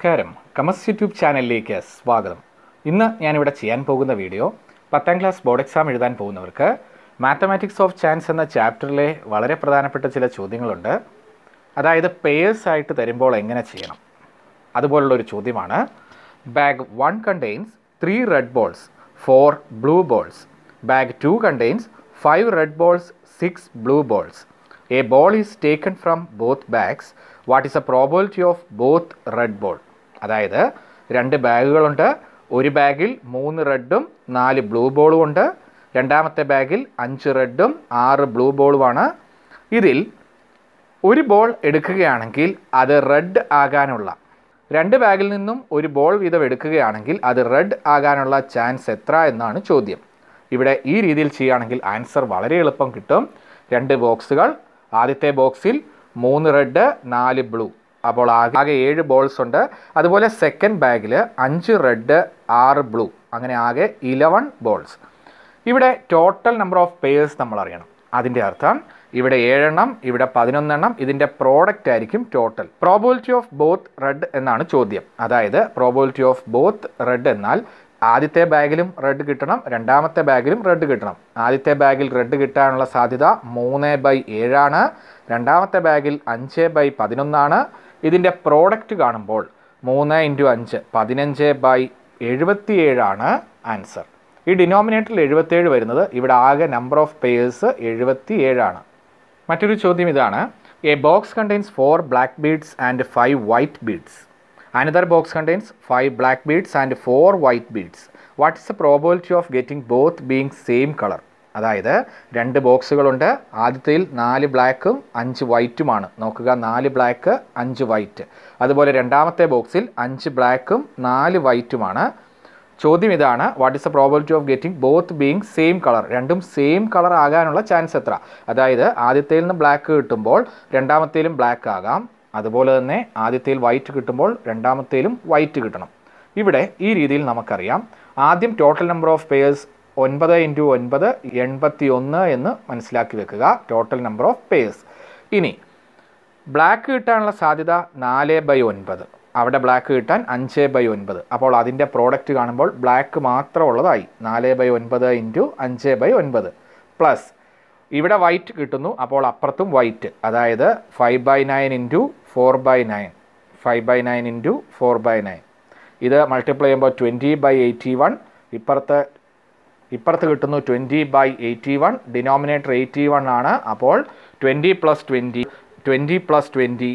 നമസ്കാരം കമസ് യൂട്യൂബ് ചാനലിലേക്ക് സ്വാഗതം ഇന്ന് ഞാനിവിടെ ചെയ്യാൻ പോകുന്ന വീഡിയോ പത്താം ക്ലാസ് ബോർഡ് എക്സാം എഴുതാൻ പോകുന്നവർക്ക് മാത്തമാറ്റിക്സ് ഓഫ് ചാൻസ് എന്ന ചാപ്റ്ററിലെ വളരെ പ്രധാനപ്പെട്ട ചില ചോദ്യങ്ങളുണ്ട് അതായത് പേയേഴ്സ് ആയിട്ട് തരുമ്പോൾ എങ്ങനെ ചെയ്യണം അതുപോലുള്ളൊരു ചോദ്യമാണ് bag one contains three red balls four blue balls bag two contains five red balls six blue balls a ball is taken from both bags what is a probability of both red ball അതായത് രണ്ട് ബാഗുകളുണ്ട് ഒരു ബാഗിൽ മൂന്ന് റെഡും നാല് blue ബോളും ഉണ്ട് രണ്ടാമത്തെ ബാഗിൽ അഞ്ച് റെഡും ആറ് ബ്ലൂ ബോളുമാണ് ഇതിൽ ഒരു ബോൾ എടുക്കുകയാണെങ്കിൽ അത് റെഡ് ആകാനുള്ള രണ്ട് ബാഗിൽ നിന്നും ഒരു ബോൾ വീതം എടുക്കുകയാണെങ്കിൽ അത് റെഡ് ആകാനുള്ള ചാൻസ് എത്ര എന്നാണ് ചോദ്യം ഇവിടെ ഈ രീതിയിൽ ചെയ്യുകയാണെങ്കിൽ ആൻസർ വളരെ എളുപ്പം കിട്ടും രണ്ട് ബോക്സുകൾ ആദ്യത്തെ ബോക്സിൽ മൂന്ന് റെഡ് നാല് ബ്ലൂ അപ്പോൾ ആകെ ഏഴ് ബോൾസ് ഉണ്ട് അതുപോലെ സെക്കൻഡ് ബാഗിൽ അഞ്ച് റെഡ് ആറ് ബ്ലൂ അങ്ങനെ ആകെ ഇലവൺ ബോൾസ് ഇവിടെ ടോട്ടൽ നമ്പർ ഓഫ് പേഴ്സ് നമ്മൾ അറിയണം അതിൻ്റെ അർത്ഥം ഇവിടെ ഏഴെണ്ണം ഇവിടെ പതിനൊന്നെണ്ണം ഇതിൻ്റെ പ്രോഡക്റ്റ് ആയിരിക്കും total probability of both red എന്നാണ് ചോദ്യം അതായത് പ്രോബിലിറ്റി ഓഫ് ബോത്ത് റെഡ് എന്നാൽ ആദ്യത്തെ ബാഗിലും റെഡ് കിട്ടണം രണ്ടാമത്തെ ബാഗിലും റെഡ് കിട്ടണം ആദ്യത്തെ ബാഗിൽ റെഡ് കിട്ടാനുള്ള സാധ്യത മൂന്ന് ബൈ ഏഴാണ് രണ്ടാമത്തെ ബാഗിൽ അഞ്ച് ബൈ പതിനൊന്നാണ് ഇതിൻ്റെ പ്രോഡക്റ്റ് കാണുമ്പോൾ മൂന്ന് ഇൻറ്റു അഞ്ച് പതിനഞ്ച് ബൈ എഴുപത്തിയേഴാണ് ആൻസർ ഈ ഡിനോമിനേറ്ററിൽ എഴുപത്തേഴ് വരുന്നത് ഇവിടെ ആകെ നമ്പർ ഓഫ് പേഴ്സ് എഴുപത്തിയേഴാണ് മറ്റൊരു ചോദ്യം ഇതാണ് a box contains four black beads and five white beads another box contains five black beads and four white beads what is the probability of getting both being same colour അതായത് രണ്ട് ബോക്സുകളുണ്ട് ആദ്യത്തിൽ നാല് ബ്ലാക്കും അഞ്ച് വൈറ്റുമാണ് നോക്കുക നാല് ബ്ലാക്ക് അഞ്ച് white അതുപോലെ രണ്ടാമത്തെ ബോക്സിൽ അഞ്ച് ബ്ലാക്കും നാല് വൈറ്റുമാണ് ചോദ്യം ഇതാണ് what is the probability of getting both being same colour രണ്ടും സെയിം കളർ ആകാനുള്ള ചാൻസ് എത്ര അതായത് ആദ്യത്തേൽ നിന്ന് ബ്ലാക്ക് കിട്ടുമ്പോൾ രണ്ടാമത്തേലും ബ്ലാക്ക് ആകാം അതുപോലെ തന്നെ ആദ്യത്തേൽ വൈറ്റ് കിട്ടുമ്പോൾ രണ്ടാമത്തേലും വൈറ്റ് കിട്ടണം ഇവിടെ ഈ രീതിയിൽ നമുക്കറിയാം ആദ്യം ടോട്ടൽ നമ്പർ ഓഫ് പേഴ്സ് ഒൻപത് ഇൻറ്റു ഒൻപത് എൺപത്തി ഒന്ന് എന്ന് മനസ്സിലാക്കി വെക്കുക ടോട്ടൽ നമ്പർ ഓഫ് പേഴ്സ് ഇനി ബ്ലാക്ക് കിട്ടാനുള്ള സാധ്യത നാല് ബൈ ഒൻപത് അവിടെ ബ്ലാക്ക് കിട്ടാൻ അഞ്ച് ബൈ ഒൻപത് അപ്പോൾ അതിൻ്റെ പ്രോഡക്റ്റ് കാണുമ്പോൾ ബ്ലാക്ക് മാത്രം ഉള്ളതായി നാല് ബൈ ഒൻപത് ഇൻറ്റു അഞ്ച് ബൈ ഒൻപത് പ്ലസ് ഇവിടെ വൈറ്റ് കിട്ടുന്നു അപ്പോൾ അപ്പുറത്തും വൈറ്റ് അതായത് five by nine into four by nine five by nine into four by nine ഇത് മൾട്ടിപ്ലൈ ചെയ്യുമ്പോൾ ട്വൻറ്റി ബൈ എയ്റ്റി വൺ ഇപ്പുറത്ത് ഇപ്പുറത്ത് കിട്ടുന്നു twenty by eighty one denominator eighty one ആണ് അപ്പോൾ twenty plus twenty twenty plus twenty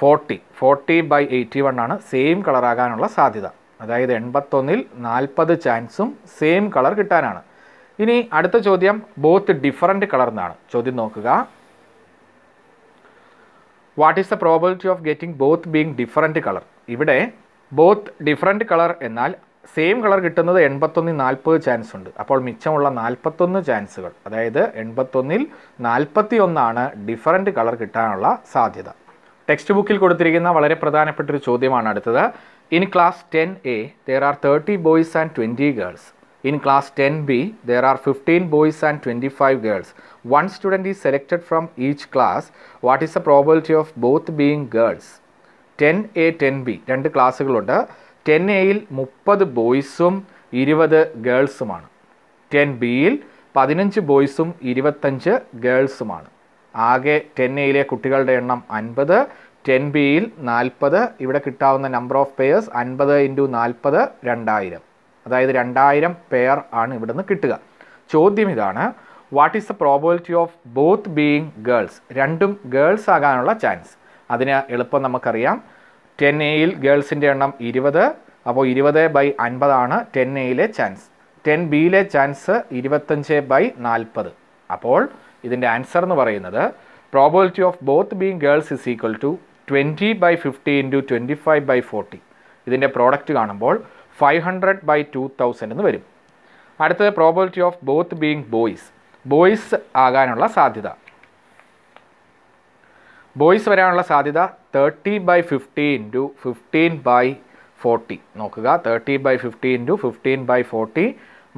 forty forty by eighty one ആണ് same കളറാകാനുള്ള സാധ്യത അതായത് എൺപത്തൊന്നിൽ നാൽപ്പത് ചാൻസും സെയിം കളർ കിട്ടാനാണ് ഇനി അടുത്ത ചോദ്യം ബോത്ത് ഡിഫറൻറ്റ് എന്നാണ് ചോദ്യം നോക്കുക what is the probability of getting both being different colour ഇവിടെ ബോത്ത് ഡിഫറൻറ്റ് കളർ എന്നാൽ സെയിം കളർ കിട്ടുന്നത് എൺപത്തൊന്നിൽ നാൽപ്പത് ചാൻസ് ഉണ്ട് അപ്പോൾ മിച്ചമുള്ള നാൽപ്പത്തൊന്ന് ചാൻസുകൾ അതായത് എൺപത്തൊന്നിൽ നാൽപ്പത്തി ഒന്നാണ് ഡിഫറൻറ്റ് കളർ കിട്ടാനുള്ള സാധ്യത ടെക്സ്റ്റ് ബുക്കിൽ കൊടുത്തിരിക്കുന്ന വളരെ പ്രധാനപ്പെട്ടൊരു ചോദ്യമാണ് അടുത്തത് in class ten A there are thirty boys and twenty girls in class ten B there are fifteen boys and twenty five girls one student is selected from each class what is the probability of both being girls ten A ten B രണ്ട് ക്ലാസ്സുകളുണ്ട് ten എയിൽ മുപ്പത് ബോയ്സും ഇരുപത് ഗേൾസുമാണ് ten ബിയിൽ പതിനഞ്ച് ബോയ്സും ഇരുപത്തഞ്ച് ഗേൾസുമാണ് ആകെ ten എയിലെ കുട്ടികളുടെ എണ്ണം അൻപത് ടെൻ ബിയിൽ നാൽപ്പത് ഇവിടെ കിട്ടാവുന്ന നമ്പർ ഓഫ് പെയേഴ്സ് അൻപത് ഇൻറ്റു നാൽപ്പത് രണ്ടായിരം അതായത് രണ്ടായിരം പെയർ ആണ് ഇവിടുന്ന് കിട്ടുക ചോദ്യം ഇതാണ് what is the probability of both being girls രണ്ടും ഗേൾസ് ആകാനുള്ള ചാൻസ് അതിന് എളുപ്പം നമുക്കറിയാം ടെൻ എയിൽ ഗേൾസിൻ്റെ എണ്ണം ഇരുപത് അപ്പോൾ ഇരുപത് ബൈ അൻപതാണ് ടെൻ എയിലെ ചാൻസ് ടെൻ ബിയിലെ ചാൻസ് ഇരുപത്തഞ്ച് ബൈ നാൽപ്പത് അപ്പോൾ ഇതിൻ്റെ ആൻസർ എന്ന് പറയുന്നത് probability of both being girls is equal to twenty by fifty into twenty five by forty ഇതിൻ്റെ പ്രോഡക്റ്റ് കാണുമ്പോൾ five hundred by two thousand എന്ന് വരും അടുത്തത് probability of both being boys boys ആകാനുള്ള സാധ്യത ബോയ്സ് വരാനുള്ള സാധ്യത thirty by fifty into fifteen by forty നോക്കുക thirty by fifty into fifteen by forty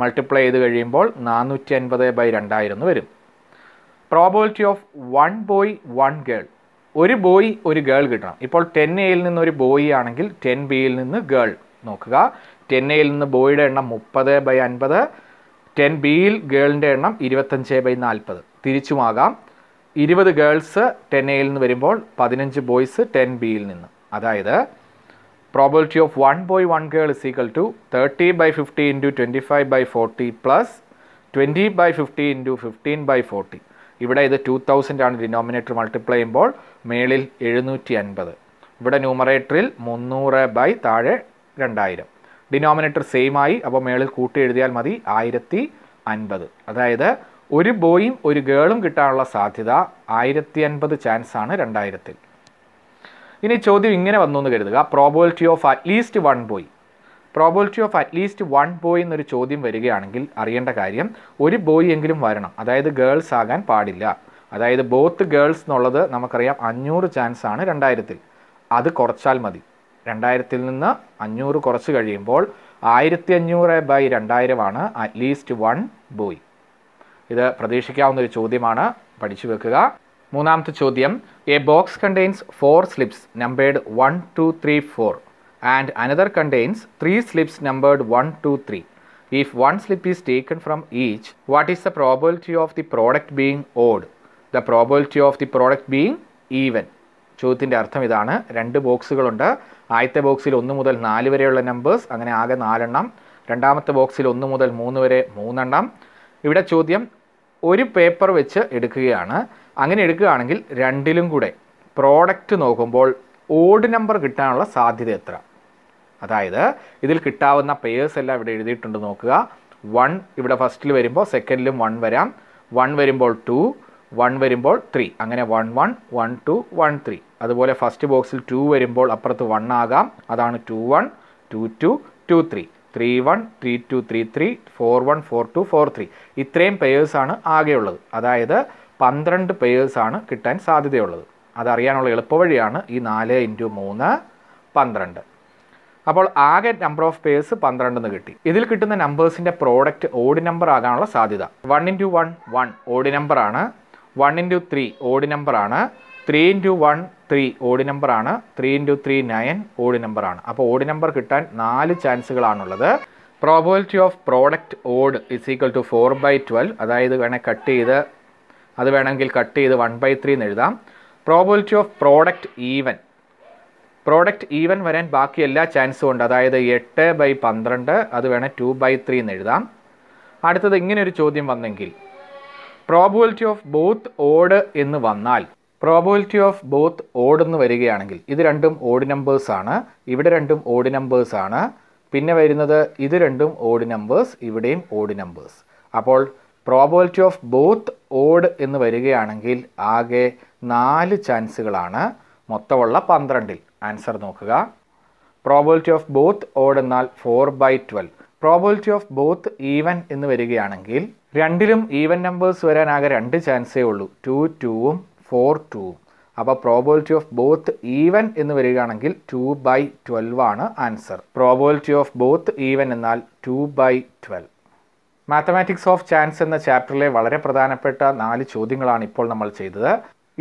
multiply ചെയ്ത് കഴിയുമ്പോൾ നാനൂറ്റി അൻപത് ബൈ രണ്ടായിരം വരും probability of one boy one girl ഒരു ബോയ് ഒരു ഗേൾ കിട്ടണം ഇപ്പോൾ ടെൻ എയിൽ നിന്ന് ഒരു ബോയ് ആണെങ്കിൽ ടെൻ ബിയിൽ നിന്ന് ഗേൾ നോക്കുക ടെൻ എയിൽ നിന്ന് ബോയുടെ എണ്ണം മുപ്പത് ബൈ അൻപത് ടെൻ ബിയിൽ ഗേളിൻ്റെ എണ്ണം ഇരുപത്തഞ്ച് ബൈ നാൽപ്പത് തിരിച്ചുമാകാം ഇരുപത് ഗേൾസ് ടെൻ എയിൽ നിന്ന് വരുമ്പോൾ പതിനഞ്ച് ബോയ്സ് ടെൻ ബിയിൽ നിന്ന് അതായത് probability of one boy one girl is equal to thirty by fifty into twenty five by forty plus twenty by fifty into fifteen by forty ഇവിടെ ഇത് ടു തൗസൻഡ് ആണ് ഡിനോമിനേറ്റർ മൾട്ടിപ്ലൈ ചെയ്യുമ്പോൾ മേളിൽ എഴുന്നൂറ്റി അൻപത് ഇവിടെ ന്യൂമറേറ്ററിൽ മുന്നൂറ് ബൈ താഴെ രണ്ടായിരം ഡിനോമിനേറ്റർ സെയിം ആയി അപ്പോൾ മേളിൽ കൂട്ടി എഴുതിയാൽ മതി ആയിരത്തി അൻപത് അതായത് ഒരു ബോയും ഒരു ഗേളും കിട്ടാനുള്ള സാധ്യത ആയിരത്തി അൻപത് ചാൻസ് ആണ് രണ്ടായിരത്തിൽ ഇനി ചോദ്യം ഇങ്ങനെ വന്നു എന്ന് കരുതുക probability of at least one boy probability of at least one boy എന്നൊരു ചോദ്യം വരികയാണെങ്കിൽ അറിയേണ്ട കാര്യം ഒരു ബോയ് എങ്കിലും വരണം അതായത് ഗേൾസ് ആകാൻ പാടില്ല അതായത് ബോത്ത് ഗേൾസ് എന്നുള്ളത് നമുക്കറിയാം അഞ്ഞൂറ് ചാൻസ് ആണ് രണ്ടായിരത്തിൽ അത് കുറച്ചാൽ മതി രണ്ടായിരത്തിൽ നിന്ന് അഞ്ഞൂറ് കുറച്ച് കഴിയുമ്പോൾ ആയിരത്തി അഞ്ഞൂറ് ബൈ രണ്ടായിരമാണ് അറ്റ്ലീസ്റ്റ് വൺ ബോയ് ഇത് പ്രതീക്ഷിക്കാവുന്ന ഒരു ചോദ്യമാണ് പഠിച്ചു വെക്കുക മൂന്നാമത്തെ ചോദ്യം a box contains four slips numbered one two three four and another contains three slips numbered one two three if one slip is taken from each what is the probability of the product being odd the probability of the product being even ചോദ്യത്തിൻ്റെ അർത്ഥം ഇതാണ് രണ്ട് ബോക്സുകളുണ്ട് ആദ്യത്തെ ബോക്സിൽ ഒന്ന് മുതൽ നാല് വരെയുള്ള നമ്പേഴ്സ് അങ്ങനെ ആകെ നാലെണ്ണം രണ്ടാമത്തെ ബോക്സിൽ ഒന്ന് മുതൽ മൂന്ന് വരെ മൂന്നെണ്ണം ഇവിടെ ചോദ്യം ഒരു പേപ്പർ വെച്ച് എടുക്കുകയാണ് അങ്ങനെ എടുക്കുകയാണെങ്കിൽ രണ്ടിലും കൂടെ പ്രോഡക്റ്റ് നോക്കുമ്പോൾ ഓഡ് നമ്പർ കിട്ടാനുള്ള സാധ്യത എത്ര അതായത് ഇതിൽ കിട്ടാവുന്ന പേഴ്സ് എല്ലാം ഇവിടെ എഴുതിയിട്ടുണ്ട് നോക്കുക വൺ ഇവിടെ ഫസ്റ്റിൽ വരുമ്പോൾ സെക്കൻഡിലും വൺ വരാം വൺ വരുമ്പോൾ ടു വൺ വരുമ്പോൾ ത്രീ അങ്ങനെ one one one two one three അതുപോലെ ഫസ്റ്റ് ബോക്സിൽ ടു വരുമ്പോൾ അപ്പുറത്ത് വൺ ആകാം അതാണ് two one two two two three three one three two three three four one four two four three ഇത്രയും പേയേഴ്സാണ് ആകെയുള്ളത് അതായത് പന്ത്രണ്ട് പേയേഴ്സാണ് കിട്ടാൻ സാധ്യതയുള്ളത് അതറിയാനുള്ള എളുപ്പവഴിയാണ് ഈ നാല് ഇൻറ്റു മൂന്ന് പന്ത്രണ്ട് അപ്പോൾ ആകെ നമ്പർ ഓഫ് പേഴ്സ് പന്ത്രണ്ടെന്ന് കിട്ടി ഇതിൽ കിട്ടുന്ന നമ്പേഴ്സിൻ്റെ പ്രോഡക്റ്റ് ഓഡ് നമ്പർ ആകാനുള്ള സാധ്യത one into one one odd നമ്പറാണ് വൺ ഇൻറ്റു ത്രീ ഓഡ് നമ്പറാണ് ത്രീ ഇൻറ്റു വൺ ത്രീ ഓടി നമ്പറാണ് ത്രീ ഇൻറ്റു ത്രീ നയൻ ഓടി നമ്പറാണ് അപ്പോൾ ഓടി നമ്പർ കിട്ടാൻ നാല് ചാൻസുകളാണുള്ളത് probability of product odd is equal to four by twelve അതായത് വേണമെങ്കിൽ കട്ട് ചെയ്ത് അത് വേണമെങ്കിൽ കട്ട് ചെയ്ത് വൺ ബൈ ത്രീ എന്ന് എഴുതാം probability of product even product even വരാൻ ബാക്കി എല്ലാ ചാൻസും ഉണ്ട് അതായത് എട്ട് ബൈ പന്ത്രണ്ട് അത് വേണേൽ ടു ബൈ ത്രീ എന്ന് എഴുതാം അടുത്തത് ഇങ്ങനെ ഒരു ചോദ്യം വന്നെങ്കിൽ പ്രോബിലിറ്റി ഓഫ് ബൂത്ത് ഓഡ് എന്ന് വന്നാൽ പ്രോബിലിറ്റി ഓഫ് ബോത്ത് എന്ന് വരികയാണെങ്കിൽ ഇത് രണ്ടും ഓഡ് നമ്പേഴ്സ് ആണ് ഇവിടെ രണ്ടും ഓഡ് നമ്പേഴ്സ് ആണ് പിന്നെ വരുന്നത് ഇത് രണ്ടും ഓഡ് നമ്പേഴ്സ് ഇവിടെയും ഓഡ് നമ്പേഴ്സ് അപ്പോൾ പ്രോബിലിറ്റി ഓഫ് ബോത്ത് ഓഡ് എന്ന് വരികയാണെങ്കിൽ ആകെ നാല് ചാൻസുകളാണ് മൊത്തമുള്ള പന്ത്രണ്ടിൽ ആൻസർ നോക്കുക പ്രോബിലിറ്റി ഓഫ് ബോത്ത് ഓഡ് എന്നാൽ four by twelve probability of both even എന്ന് വരികയാണെങ്കിൽ രണ്ടിലും ഈവൻ നമ്പേഴ്സ് വരാനാകെ രണ്ട് ചാൻസേ ഉള്ളൂ ടു ടുവും ഫോർ ടു അപ്പോൾ പ്രോബിലിറ്റി ഓഫ് ബോത്ത് ഈവൻ എന്ന് വരികയാണെങ്കിൽ ടു ബൈ ട്വൽവ് ആണ് answer probability of both even എന്നാൽ two by twelve mathematics of chance എന്ന ചാപ്റ്ററിലെ വളരെ പ്രധാനപ്പെട്ട നാല് ചോദ്യങ്ങളാണ് ഇപ്പോൾ നമ്മൾ ചെയ്തത്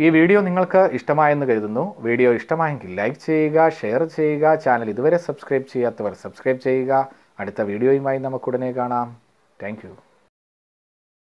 ഈ വീഡിയോ നിങ്ങൾക്ക് ഇഷ്ടമായെന്ന് കരുതുന്നു വീഡിയോ ഇഷ്ടമായെങ്കിൽ ലൈക്ക് ചെയ്യുക ഷെയർ ചെയ്യുക ചാനൽ ഇതുവരെ സബ്സ്ക്രൈബ് ചെയ്യാത്തവർ സബ്സ്ക്രൈബ് ചെയ്യുക അടുത്ത വീഡിയോയുമായി നമുക്ക് ഉടനെ കാണാം താങ്ക്